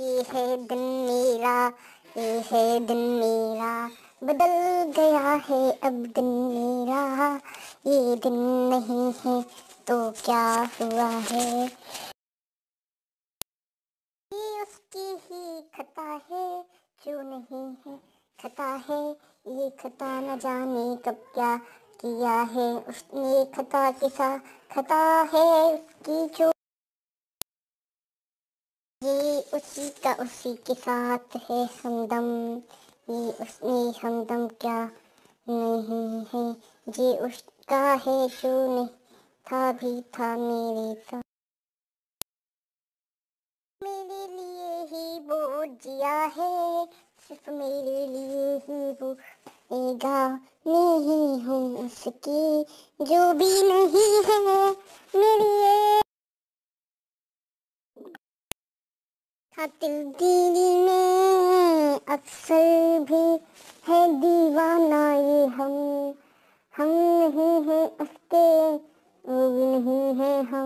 ये है दिन मेरा ये है दिन मेरा बदल गया है अब दिन मेरा ये दिन नहीं है तो क्या हुआ है ये उसकी ही खता है जो नहीं है खता है ये खता न जाने कब क्या किया है उसने खता किसा खता है उसकी जो उसी का उसी के साथ है हमदम ये उसने हमदम क्या नहीं है ये उसका है जो नहीं था भी था मेरे का मेरे लिए ही वो जिया है सिर्फ मेरे लिए ही वो एगा नहीं हूँ उसकी जो भी नहीं है था दिल दिल में अक्सर भी है दीवाना ये हम हम नहीं है उसके वो भी नहीं है हम